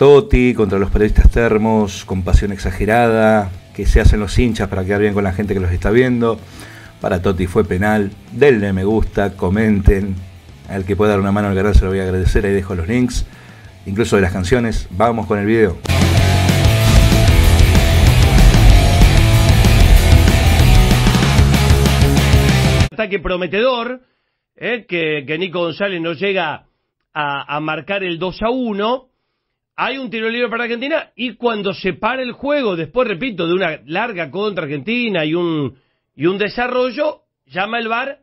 Toti, contra los periodistas termos, con pasión exagerada, que se hacen los hinchas para quedar bien con la gente que los está viendo. Para Toti fue penal. Denle me gusta, comenten. Al que pueda dar una mano al canal se lo voy a agradecer. Ahí dejo los links, incluso de las canciones. Vamos con el video. Ataque prometedor, eh, que, que, Nico González no llega a, a marcar el 2 a 1 hay un tiro libre para Argentina y cuando se para el juego, después, repito, de una larga contra Argentina y un, y un desarrollo, llama el VAR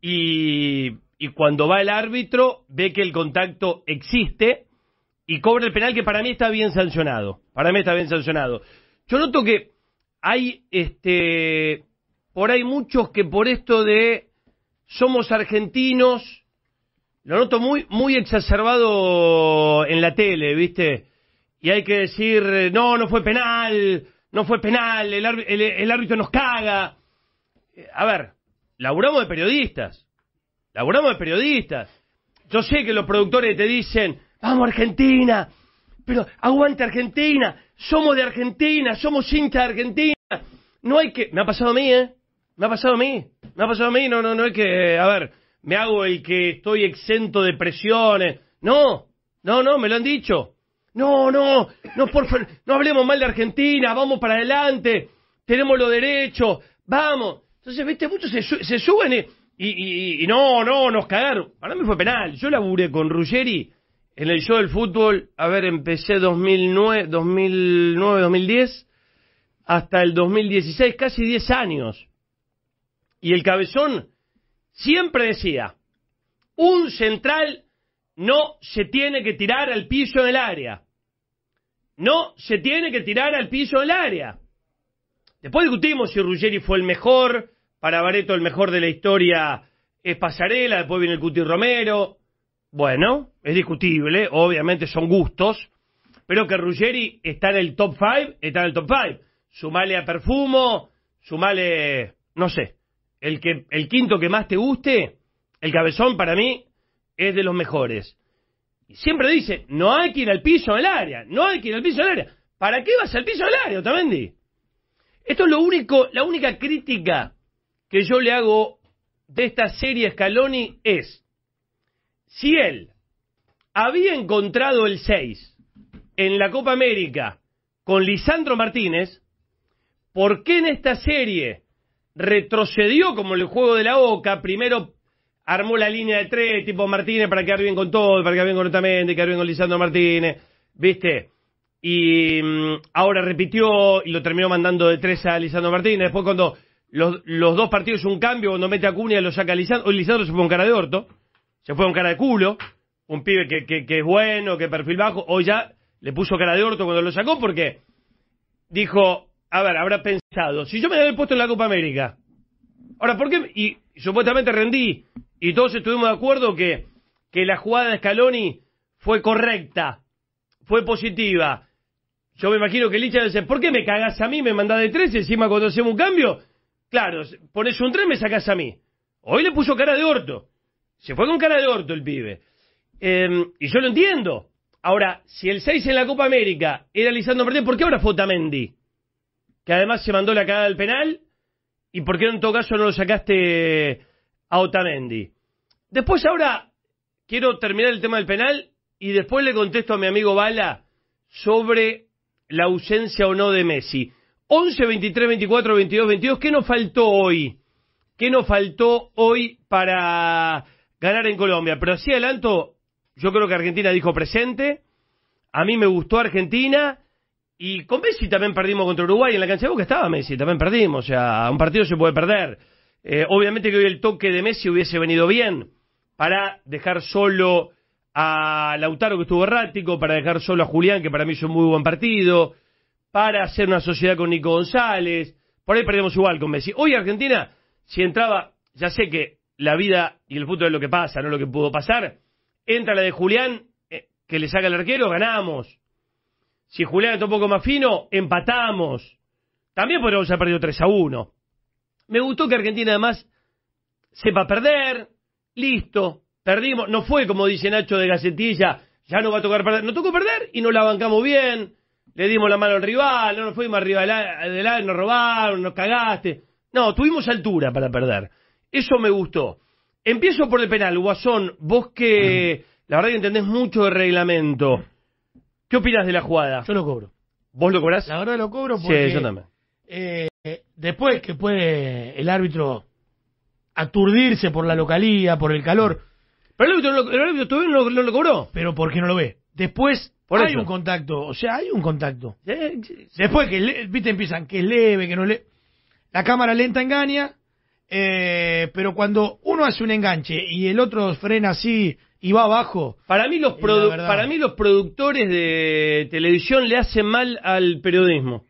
y, cuando va el árbitro ve que el contacto existe y cobra el penal que para mí está bien sancionado. Para mí está bien sancionado. Yo noto que hay este por ahí muchos que por esto de somos argentinos lo noto muy, muy exacerbado en la tele, ¿viste? Y hay que decir, no, no fue penal, no fue penal, el, árbitro nos caga. A ver, laburamos de periodistas. Laburamos de periodistas. Yo sé que los productores te dicen, vamos Argentina, pero aguante Argentina, somos de Argentina, somos hincha de Argentina. No hay que... Me ha pasado a mí, ¿eh? Me ha pasado a mí, me ha pasado a mí, no, no, no hay que... A ver, me hago el que estoy exento de presiones. No, no, no, me lo han dicho. No, no, no, por favor, no hablemos mal de Argentina, vamos para adelante, tenemos los derechos, vamos. Entonces, viste, muchos se, suben y, no, no, nos cagaron. Para mí fue penal. Yo laburé con Ruggeri en el show del fútbol, a ver, empecé 2009, 2009, 2010, hasta el 2016, casi 10 años. Y el cabezón siempre decía, un central no se tiene que tirar al piso del área. No se tiene que tirar al piso del área. Después discutimos si Ruggeri fue el mejor, para Bareto el mejor de la historia es Pasarela, después viene el Cuti Romero. Bueno, es discutible, obviamente son gustos, pero que Ruggeri está en el top 5, está en el top 5. Sumale a Perfumo, sumale, no sé, el, que, el quinto que más te guste, el cabezón para mí es de los mejores. siempre dice, no hay que ir al piso del área, no hay que ir al piso del área. ¿Para qué vas al piso del área, Otamendi? Esto es lo único, la única crítica que yo le hago de esta serie Scaloni es, si él había encontrado el 6 en la Copa América con Lisandro Martínez, ¿por qué en esta serie retrocedió como el juego de la OCA, primero armó la línea de tres tipo Martínez para quedar bien con todo, para quedar bien con Otamendi, quedar bien con Lisandro Martínez, ¿viste? Y mm, ahora repitió y lo terminó mandando de tres a Lisandro Martínez, después cuando los, dos partidos un cambio, cuando mete a Cunha lo saca a Lisandro, hoy Lisandro se fue un cara de orto, se fue un cara de culo, un pibe que, que, que es bueno, que perfil bajo, hoy ya le puso cara de orto cuando lo sacó porque dijo, a ver, habrá pensado, si yo me había el puesto en la Copa América, ahora, ¿por qué? Y supuestamente rendí, y todos estuvimos de acuerdo que, que la jugada de Scaloni fue correcta, fue positiva. Yo me imagino que el dice, ¿por qué me cagás a mí? Me mandás de tres, encima cuando hacemos un cambio, claro, pones un tres, me sacás a mí. Hoy le puso cara de orto. Se fue con cara de orto el pibe. Em, y yo lo entiendo. Ahora, si el 6 en la Copa América era Lisandro Martín, ¿por qué ahora fue Otamendi? que además se mandó la cagada al penal, y por qué en todo caso no lo sacaste a Otamendi. Después ahora quiero terminar el tema del penal y después le contesto a mi amigo Bala sobre la ausencia o no de Messi. 11, 23, 24, 22, 22, ¿qué nos faltó hoy? ¿Qué nos faltó hoy para ganar en Colombia? Pero así adelanto, yo creo que Argentina dijo presente, a mí me gustó Argentina, y con Messi también perdimos contra Uruguay, en la cancha de Boca estaba Messi, también perdimos, o sea, un partido se puede perder. Eh, obviamente que hoy el toque de Messi hubiese venido bien para dejar solo a Lautaro que estuvo errático, para dejar solo a Julián que para mí hizo un muy buen partido, para hacer una sociedad con Nico González, por ahí perdemos igual con Messi. Hoy Argentina, si entraba, ya sé que la vida y el futuro es lo que pasa, no lo que pudo pasar, entra la de Julián, eh, que le saca el arquero, ganamos. Si Julián está un poco más fino, empatamos. También podríamos haber perdido 3 a 1. Me gustó que Argentina además sepa perder. Listo, perdimos. No fue como dice Nacho de Gacetilla, ya no va a tocar perder. No tocó perder y nos la bancamos bien. Le dimos la mano al rival, no nos fuimos arriba del adelante, nos robaron, nos cagaste. No, tuvimos altura para perder. Eso me gustó. Empiezo por el penal, Guasón. Vos que, la verdad que entendés mucho el reglamento. ¿Qué opinas de la jugada? Yo lo cobro. ¿Vos lo cobrás? La verdad lo cobro porque. Sí, yo también. Eh, después que puede el árbitro aturdirse por la localía, por el calor. Pero el árbitro, todavía no lo, cobró. Pero porque no lo ve? Después hay un contacto, o sea, hay un contacto. Después que, viste, empiezan que es leve, que no le... La cámara lenta engaña, eh, pero cuando uno hace un enganche y el otro frena así y va abajo. Para mí los, para mí los productores de televisión le hacen mal al periodismo.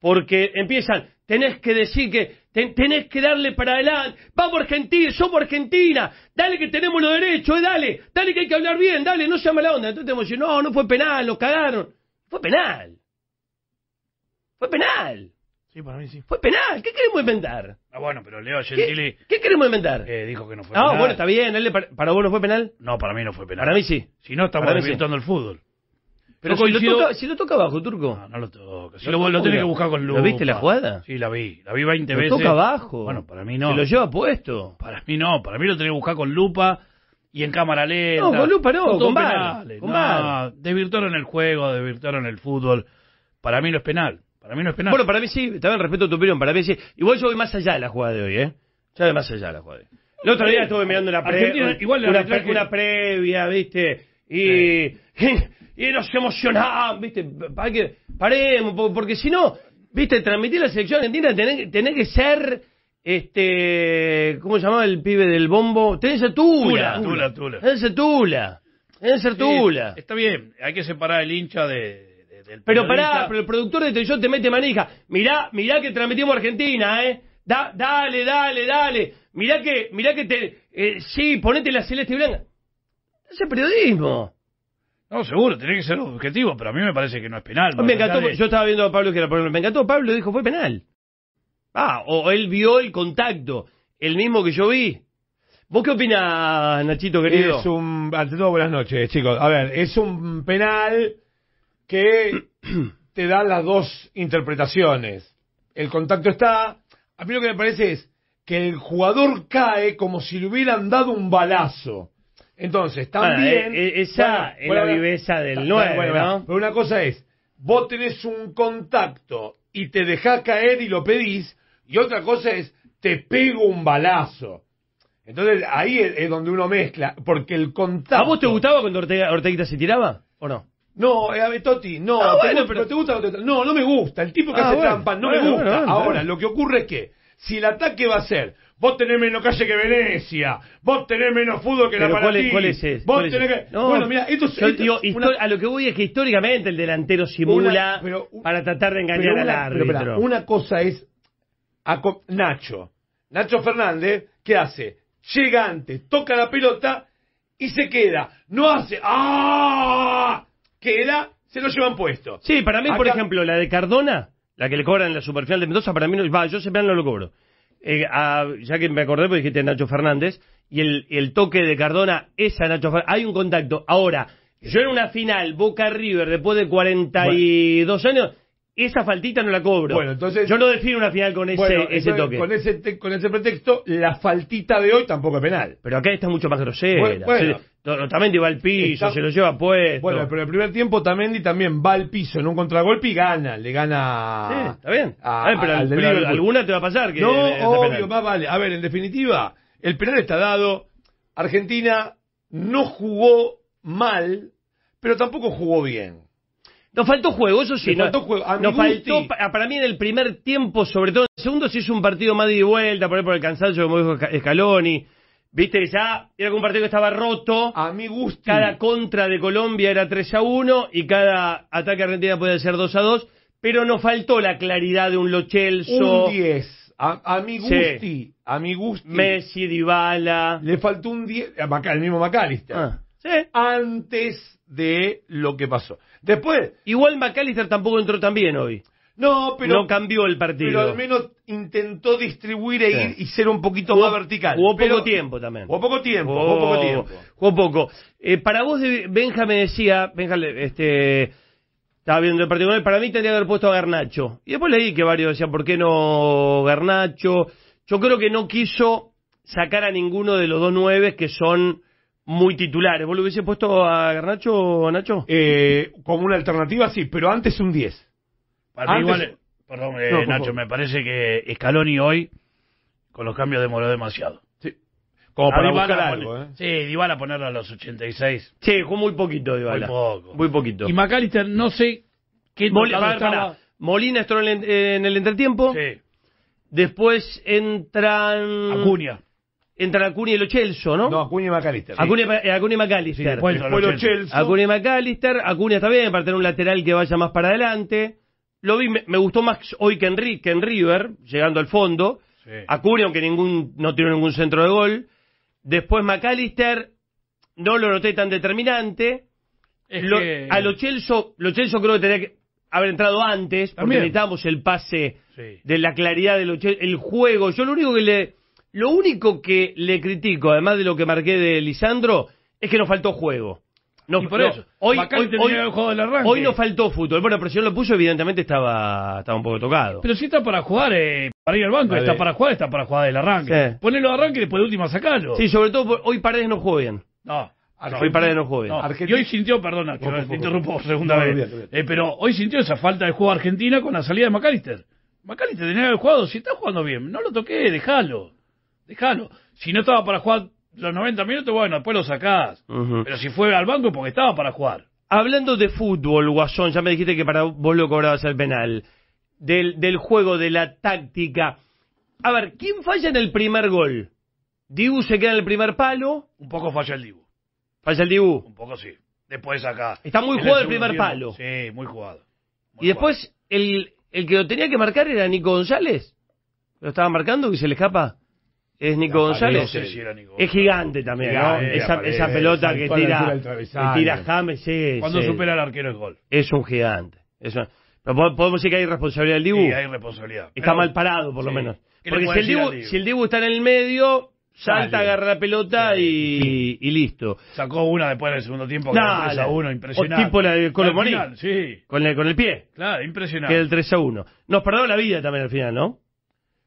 Porque empiezan, tenés que decir que tenés que darle para adelante, vamos Argentina, somos Argentina, dale que tenemos los derechos, eh, dale, dale que hay que hablar bien, dale, no sea la onda. Entonces tenemos que no, no fue penal, lo cagaron. Fue penal. Fue penal. Sí, para mí sí. Fue pues, penal, ¿qué queremos inventar? Ah, bueno, pero Leo Gentili. ¿Qué, queremos inventar? Eh, dijo que no fue ah, penal. Ah, bueno, está bien, ¿él ¿para vos no fue penal? No, para mí no fue penal. Para mí sí. Si no, estamos inventando el fútbol. Pero si, lo toca, si, lo toca, abajo, Turco. No, no lo toca. Si lo, lo, lo tenés que buscar con lupa. ¿Lo viste la jugada? Sí, la vi. La vi 20 veces. Lo toca abajo. Bueno, para mí no. Se lo lleva puesto. Para mí no. Para mí lo tenés que buscar con lupa y en cámara lenta. No, con lupa no. Con, con bar. no, el juego, desvirtuaron el fútbol. Para mí no es penal. Para mí no es penal. Bueno, para mí sí, también respeto tu opinión, para mí sí. Igual yo voy más allá de la jugada de hoy, ¿eh? Ya voy más allá de la jugada de hoy. El otro día estuve mirando la previa, igual una, previa, ¿viste? Y, nos emocionaban, ¿viste? Para que paremos, porque si no, ¿viste? Transmitir la selección argentina tenés, que ser, este, ¿cómo se llamaba el pibe del bombo? Tenés que ser Tula. Tula, Tula. Tenés Tula. Tenés Tula. está bien, hay que separar el hincha de pero pará, pero el productor de televisión te mete manija. Mirá, mirá que transmitimos Argentina, ¿eh? dale, dale, dale. Mirá que, mirá que te... Eh, sí, ponete la celeste y blanca. Ese periodismo. No, seguro, tiene que ser objetivo, pero a mí me parece que no es penal. Me encantó, yo estaba viendo a Pablo que era Me encantó, Pablo dijo, fue penal. Ah, o él vio el contacto, el mismo que yo vi. ¿Vos qué opinas, Nachito, querido? Es un... Ante todo, buenas noches, chicos. A ver, es un penal que te da las dos interpretaciones. El contacto está. A mí lo que me parece es que el jugador cae como si le hubieran dado un balazo. Entonces, también. E-, e-, esa es la viveza del 9. ¿no? Pero una cosa es: vos tenés un contacto y te dejás caer y lo pedís, y otra cosa es: te pego un balazo. Entonces, ahí es, donde uno mezcla, porque el contacto. ¿A vos te gustaba cuando Ortega, Orteguita se tiraba o no? No, eh, Totti, no, ah, pero te gusta o te, No, no me gusta. El tipo que ah, hace trampas, no me gusta. Ahora, lo que ocurre es que si el ataque va a ser vos tenés menos calle que Venecia, vos tenés menos fútbol que la Palatí, ¿cuál es, ese? vos bueno, mira, esto, A lo que voy es que históricamente el delantero simula para tratar de engañar al árbitro. Pero, una cosa es a Nacho. Nacho Fernández, ¿qué hace? Llega antes, toca la pelota y se queda. No hace ¡Ah! queda, se lo llevan puesto. Sí, para mí, por ejemplo, la de Cardona, la que le cobran en la superfinal de Mendoza, para mí no va, yo siempre no lo cobro. Eh, ya que me acordé, porque dijiste Nacho Fernández, y el, el toque de Cardona es a Nacho Fernández. Hay un contacto. Ahora, yo en una final, Boca River, después de 42 años, esa faltita no la cobro. Bueno, entonces- Yo no defino una final con ese, toque. Con ese, con ese pretexto, la faltita de hoy tampoco es penal. Pero acá está mucho más grosera. No, Tamendi va al piso, se lo lleva puesto. Bueno, pero el primer tiempo Tamendi también va al piso en un contragolpe y gana, le gana. está bien. A, ver, pero, alguna te va a pasar. Que no, obvio, más vale. A ver, en definitiva, el penal está dado. Argentina no jugó mal, pero tampoco jugó bien. Nos faltó juego, eso sí. Nos faltó juego. Ah, para mí en el primer tiempo, sobre todo en el segundo, si es un partido más de vuelta, por por el cansancio, como dijo Scaloni. Viste, ya era un partido que estaba roto. A mi gusto. Cada contra de Colombia era 3 a 1 y cada ataque argentino podía ser 2 a 2. Pero nos faltó la claridad de un Lochelso. Un 10. A, mi gusti. A mi gusti. Messi, Dybala. Le faltó un 10. El mismo McAllister. Ah, sí. Antes de lo que pasó. Después. Igual McAllister tampoco entró también hoy. No, pero. No cambió el partido. Pero al menos intentó distribuir e ir y ser un poquito más vertical. Hubo poco tiempo también. Hubo poco tiempo, jugó, poco eh, para vos, Benja me decía, Benja, este. Estaba viendo el partido para mí tendría que haber puesto a Garnacho. Y después leí que varios decían, ¿por qué no Garnacho? Yo creo que no quiso sacar a ninguno de los dos nueve que son muy titulares. ¿Vos lo hubiese puesto a Garnacho, a Nacho? Eh, como una alternativa, sí, pero antes un 10 igual, perdón, eh, Nacho, me parece que Scaloni hoy, con los cambios, demoró demasiado. Sí. Como para buscar ¿eh? Sí, ponerlo a los 86. Sí, jugó muy poquito, Dybala. Muy poquito. Y McAllister, no sé qué Molina estuvo eh, en el, entretiempo. Sí, Después entran. Acuña. Entran Acuña y los Chelso, ¿no? No, Acuña y Macalister. Acuña, y McAllister. Sí, después Acuña y McAllister. Acuña está bien para tener un lateral que vaya más para adelante lo vi, me, gustó más hoy que en, River, llegando al fondo. A Acuña, aunque ningún, no tiene ningún centro de gol. Después McAllister, no lo noté tan determinante. que... A los Chelso, creo que tenía que haber entrado antes, porque necesitamos el pase de la claridad del el juego. Yo lo único que le, lo único que le critico, además de lo que marqué de Lisandro, es que nos faltó juego. No, hoy, hoy, hoy, no faltó fútbol. Bueno, presión lo puso, evidentemente estaba, estaba un poco tocado. Pero si está para jugar, eh, para ir al banco, está para jugar, está para jugar del arranque. Pone Ponelo al arranque y después de última sacarlo. Sí, sobre todo hoy Paredes no juega bien. Ah, no. hoy Paredes no juega bien. y hoy sintió, perdona, que interrumpo segunda vez. Eh, pero hoy sintió esa falta de juego Argentina con la salida de McAllister. McAllister tenía que haber jugado. Si está jugando bien, no lo toqué, déjalo. Déjalo. Si no estaba para jugar los 90 minutos, bueno, después lo sacás. Pero si fue al banco porque estaba para jugar. Hablando de fútbol, Guasón, ya me dijiste que para vos lo cobrabas el penal. Del, del juego, de la táctica. A ver, ¿quién falla en el primer gol? ¿Dibu se queda en el primer palo? Un poco falla el Dibu. ¿Falla el Dibu? Un poco sí. Después acá. Está muy jugado el, primer palo. Sí, muy jugado. y después, el, el que lo tenía que marcar era Nico González. ¿Lo estaba marcando y se le escapa? Es Nico González. Es gigante también, ¿no? Esa, esa pelota que tira, tira James. Sí, Cuando supera al arquero el gol. Es un gigante. Pero podemos decir que hay responsabilidad del Dibu. Sí, hay responsabilidad. Está mal parado, por lo menos. Porque si el, Dibu, si el, Dibu, está en el medio, salta, agarra la pelota y, y listo. Sacó una después del segundo tiempo, que era 3 a 1, impresionante. O tipo la de Sí. Con el, con el pie. Claro, impresionante. Que el 3 a 1. Nos perdó la vida también al final, ¿no?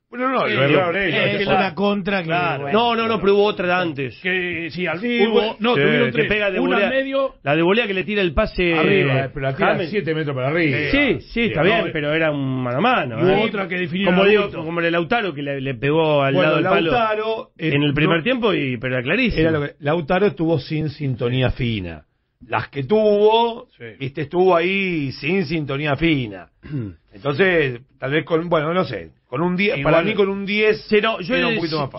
Bueno, no, Es contra que... No, no, no, pero hubo otra antes. Que sí, al vivo. No, tuvieron tres. de Una volea. medio, La de volea que le tira el pase. arriba, eh, eh, pero la tira 7 metros para arriba. Sí, sí, está bien, pero era un mano a mano. hubo ¿eh? otra que definió Como, como el Lautaro que le, pegó al lado del palo Lautaro, en el primer tiempo, y pero era clarísimo. Era lo que, Lautaro estuvo sin sintonía fina las que tuvo, viste, estuvo ahí sin sintonía fina. Entonces, tal vez con, bueno, no sé, con un 10, para mí con un 10 yo,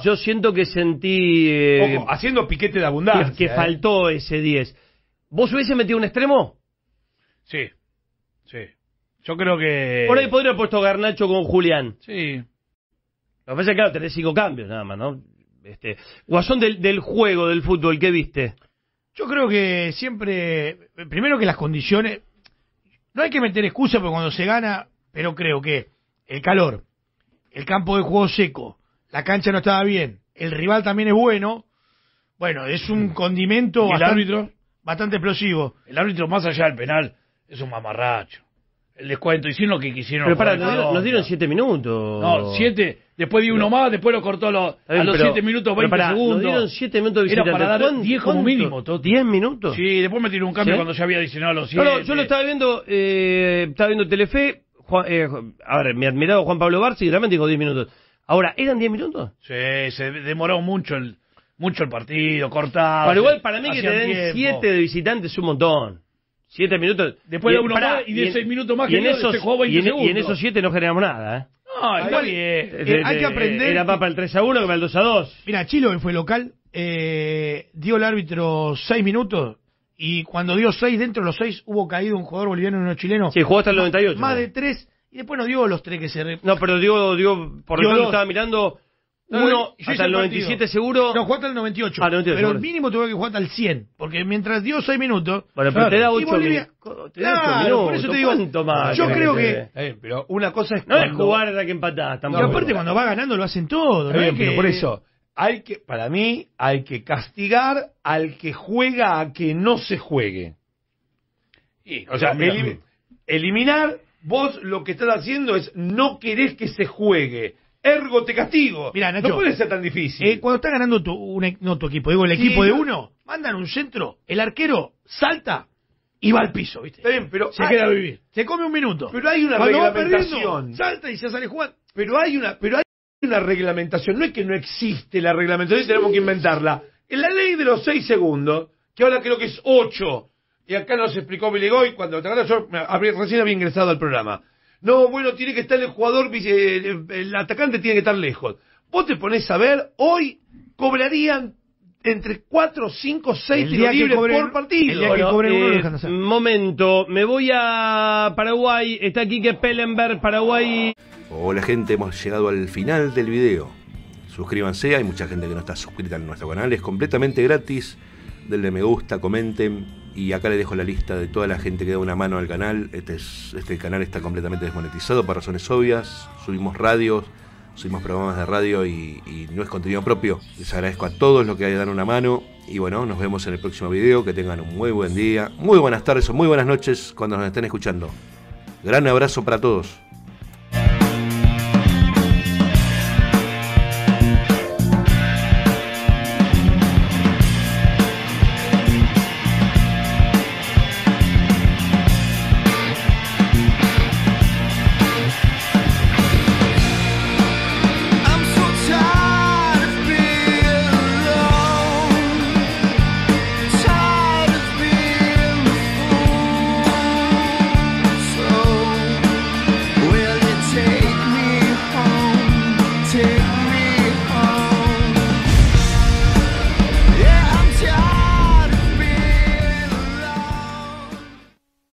Yo siento que sentí... Eh, haciendo piquete de abundancia. Que, ¿eh? faltó ese 10. ¿Vos hubiese metido un extremo? Sí, sí. Yo creo que... Por ahí podría haber puesto Garnacho con Julián. Sí. Lo que pasa claro, tenés cinco cambios nada más, ¿no? Este, guasón del, del juego, del fútbol, ¿qué viste? Yo creo que siempre, primero que las condiciones, no hay que meter excusa porque cuando se gana, pero creo que el calor, el campo de juego seco, la cancha no estaba bien, el rival también es bueno, bueno, es un mm. condimento árbitro? bastante explosivo. El árbitro más allá del penal es un mamarracho les cuento, hicieron lo que quisieron. Pero nos dieron, 7 siete minutos. No, siete. Después di uno más, después lo cortó a los, 7 siete minutos, veinte segundos. Nos dieron siete minutos de Era para dar diez como mínimo. ¿Diez minutos? Sí, después me tiró un cambio cuando ya había diseñado los siete. No, no, yo lo estaba viendo, eh, estaba viendo Telefe. Eh, a ver, mi admirado Juan Pablo y realmente dijo diez minutos. Ahora, ¿eran diez minutos? Sí, se demoró mucho el, mucho el partido, cortado. Pero igual, para mí que te den 7 siete de visitantes es un montón. 7 eh, minutos. Después de uno pará, más y de minutos más y que en esos, se jugó 20 e- y, en, segundos. y en esos siete no generamos nada, ¿eh? No, igual, eh, eh, hay que aprender. Era más para el 3 a 1 que para el 2 a 2. Mira, Chilo fue local, eh, dio el árbitro 6 minutos y cuando dio 6 dentro de los 6 hubo caído un jugador boliviano y uno chileno. Sí, jugó hasta el 98. Más, de 3 y después no dio los 3 que se. No, pero dio, dio por lo que estaba mirando, uno hasta el 97 seguro. No, juega al 98. 98 pero el mínimo tuve que jugar al 100. Porque mientras dio 6 minutos. Bueno, pero te da 8, Por eso te digo. yo creo que. Eh, pero una cosa es. No cuando... es jugar hasta que empatás tampoco. y aparte, cuando va ganando lo hacen todo. Bien, pero por eso. Hay que, para mí, hay que castigar al que juega a que no se juegue. o sea, eliminar. Vos lo que estás haciendo es no querés que se juegue ergo te castigo. no puede ser tan difícil. Eh, cuando está ganando tu, e, no tu equipo, digo el equipo de uno, mandan un centro, el arquero salta y va al piso, ¿viste? Está bien, pero se queda a vivir. Se come un minuto. Pero hay una reglamentación. Va salta y se sale jugando. Pero hay una, pero hay una reglamentación. No es que no existe la reglamentación, tenemos que inventarla. En la ley de los seis segundos, que ahora creo que es ocho, y acá nos explicó Goy cuando yo recién había ingresado al programa. No, bueno, tiene que estar el jugador, el, atacante tiene que estar lejos. Vos te pones a ver, hoy cobrarían entre 4, 5, 6 tiros libres por partido. momento, me voy a Paraguay, está aquí que Pellenberg, Paraguay. Hola gente, hemos llegado al final del video. Suscríbanse, hay mucha gente que no está suscrita a nuestro canal, es completamente gratis. Denle me gusta, comenten, y acá le dejo la lista de toda la gente que da una mano al canal. Este, este canal está completamente desmonetizado por razones obvias. Subimos radios, subimos programas de radio y, no es contenido propio. Les agradezco a todos los que hayan una mano. Y bueno, nos vemos en el próximo video. Que tengan un muy buen día, muy buenas tardes o muy buenas noches cuando nos estén escuchando. Gran abrazo para todos.